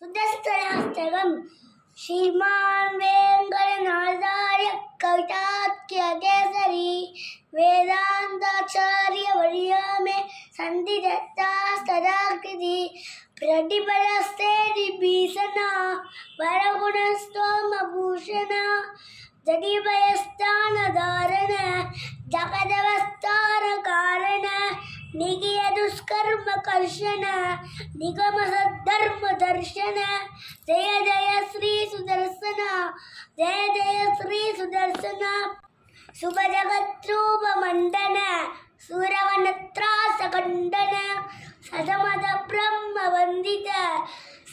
സുദസ്തനാസ്തകം ശ്രീമാൻ വേങ്കടനാഥായ കവിതാഖ്യകേസരി വേദാന്താചാര്യ വര്യാമേ സന്ധിദത്താസ്തദാകൃതി പ്രതിഫലസ്തേടി ഭീഷണ വരഗുണസ്തോമഭൂഷണ ജഗീഭയസ്ഥാനധാരണ ജഗതവസ്ഥാനകാരണ ನಿಗಿಯ ದುಷ್ಕರ್ಮ ಕರ್ಷಣ ನಿಗಮ ಸದ್ಧರ್ಮ ದರ್ಶನ ಜಯ ಜಯ ಶ್ರೀ ಸುದರ್ಶನ ಜಯ ಜಯ ಶ್ರೀ ಸುದರ್ಶನ ಶುಭ ಜಗತ್ರೂಪ ಮಂಡನ ಸೂರವನತ್ರಾಸ ಖಂಡನ ಸದಮದ ಬ್ರಹ್ಮ ವಂದಿತ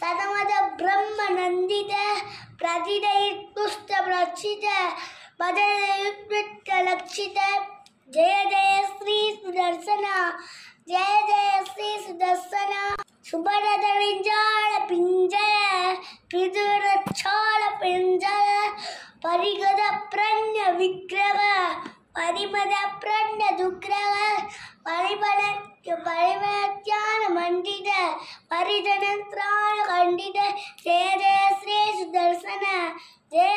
ಸದಮದ ಬ್ರಹ್ಮ ನಂದಿತ ಪ್ರತಿದಯುಕ್ತ ಪ್ರಚಿತ ಭಜನೆಯುಕ್ತ ಲಕ್ಷಿತ ஜெய ஜெய ஸ்ரீ சுதர்சனா ஜெய ஜெய ஸ்ரீ சுதர்சனா சுபரத விஞ்சால பிஞ்சல பிதுர சால பிஞ்சல பரிகத பிரண்ண விக்கிரக பரிமத பிரண்ண துக்கிரக பரிபல பரிமத்தியான மண்டித பரிதன திராண கண்டித ஜெய ஜெய ஸ்ரீ சுதர்சன ஜெய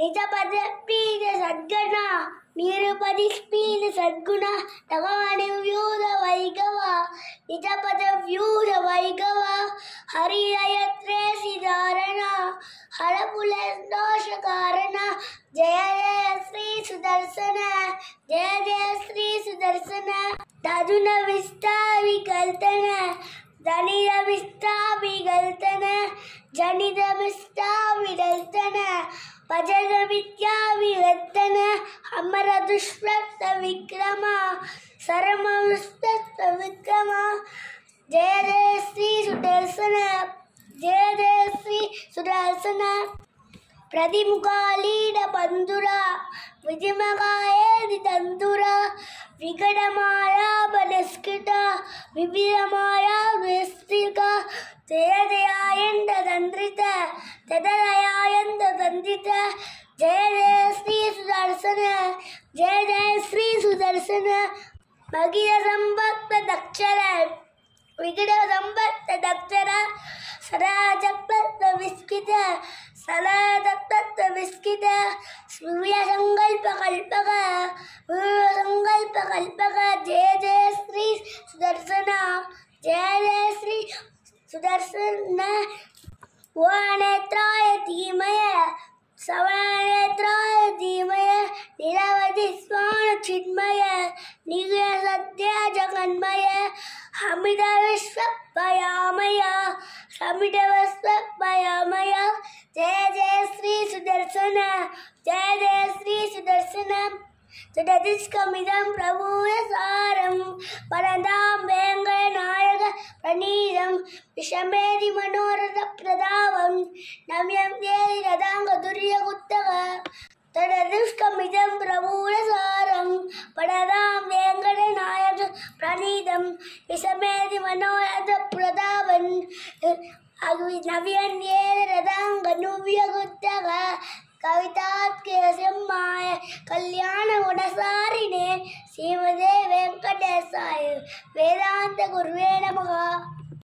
ನಿಜಪದ ಪೀದ ಸದ್ಗಣ ನಿರುಪದಿ ಸ್ಪೀದ ಸದ್ಗುಣ ತಮವನೆ ವ್ಯೂಹ ವೈಗವ ನಿಜಪದ ವ್ಯೂಹ ವೈಗವ ಹರಿಯ ತ್ರೇಸಿ ಧಾರಣ ಹಳಪುಲ ದೋಷ ಕಾರಣ ಜಯ ಜಯ ಶ್ರೀ ಸುದರ್ಶನ ಜಯ ಜಯ ಶ್ರೀ ಸುದರ್ಶನ ತದುನ ವಿಸ್ತಾರಿ ಕಲ್ತನ தனித விஸ்தாபிகல்தன ஜனித விஸ்தாபிகல்தன ಭಜನ ವಿದ್ಯಾ ವಿರತ್ತನ ಅಮರ ದುಷ್ಪ್ರಸ್ತ ವಿಕ್ರಮ ಸರಮ ವಿಶ್ವಸ್ತ ವಿಕ್ರಮ ಜಯ ಜಯ ಶ್ರೀ ಸುದರ್ಶನ ಜಯ ಜಯ ಶ್ರೀ ಸುದರ್ಶನ பிரதிமுகாலீட பந்துரா விதிமகாயேதி தந்துரா விகடமாயா பனஸ்கிதா விபிரமாயா விஸ்திகா ஜெயதயா என்ற ಚದರಯಾಯಂದು ವಂದಿತ ಜಯ ಜಯ ಶ್ರೀ ಸುದರ್ಶನ ಜಯ ಜಯ ಶ್ರೀ ಸುದರ್ಶನ ಮಗಿಯ ಸಂಭಕ್ತ ದಕ್ಷರ ವಿಘ್ನ ಸಂಭಕ್ತ ದಕ್ಷರ ಸದಾ ಜಗತ್ತ ವಿಸ್ಕಿತ ಸದಾ ಜಗತ್ತ ವಿಸ್ಕಿತ ಸೂರ್ಯ ಸಂಕಲ್ಪ ಕಲ್ಪಕ ಸೂರ್ಯ ಸಂಕಲ್ಪ ಕಲ್ಪಕ ಜಯ ಜಯ ಶ್ರೀ ಸುದರ್ಶನ ಜಯ ಜಯ ಶ್ರೀ ಸುದರ್ಶನ പൂവനേത്രായ ധീമയ സവനേത്രായ ധീമയ നിരവധി സ്വാണ ചിന്മയ നിഗയ സത്യ ജഗന്മയ ഹമിത വിശ്വപയാമയ ഹമിത വിശ്വപയാമയ ജയ ജയ ശ്രീ സുദർശന ജയ ജയ ശ്രീ സുദർശനം சுடதிஷ்கமிதம் பிரபுவ சாரம் பரந்தாம் வேங்க நாயக பிரணீதம் விஷமேதி மனோரத பிரதாபம் நவியம் தேதி ரதாங்க துரிய குத்தக தடதிஷ்கமிதம் பிரபுவ சாரம் பரதாம் வேங்கட நாயக பிரணீதம் விஷமேதி மனோரத பிரதாபன் நவியன் ஏழு ரதாங்க நுவிய குத்தக கவிதாத்கேசம்மாய கல்யாண உடசாரினே ஸ்ரீமதே வெங்கடேசாய வேதாந்த குருவே நமகா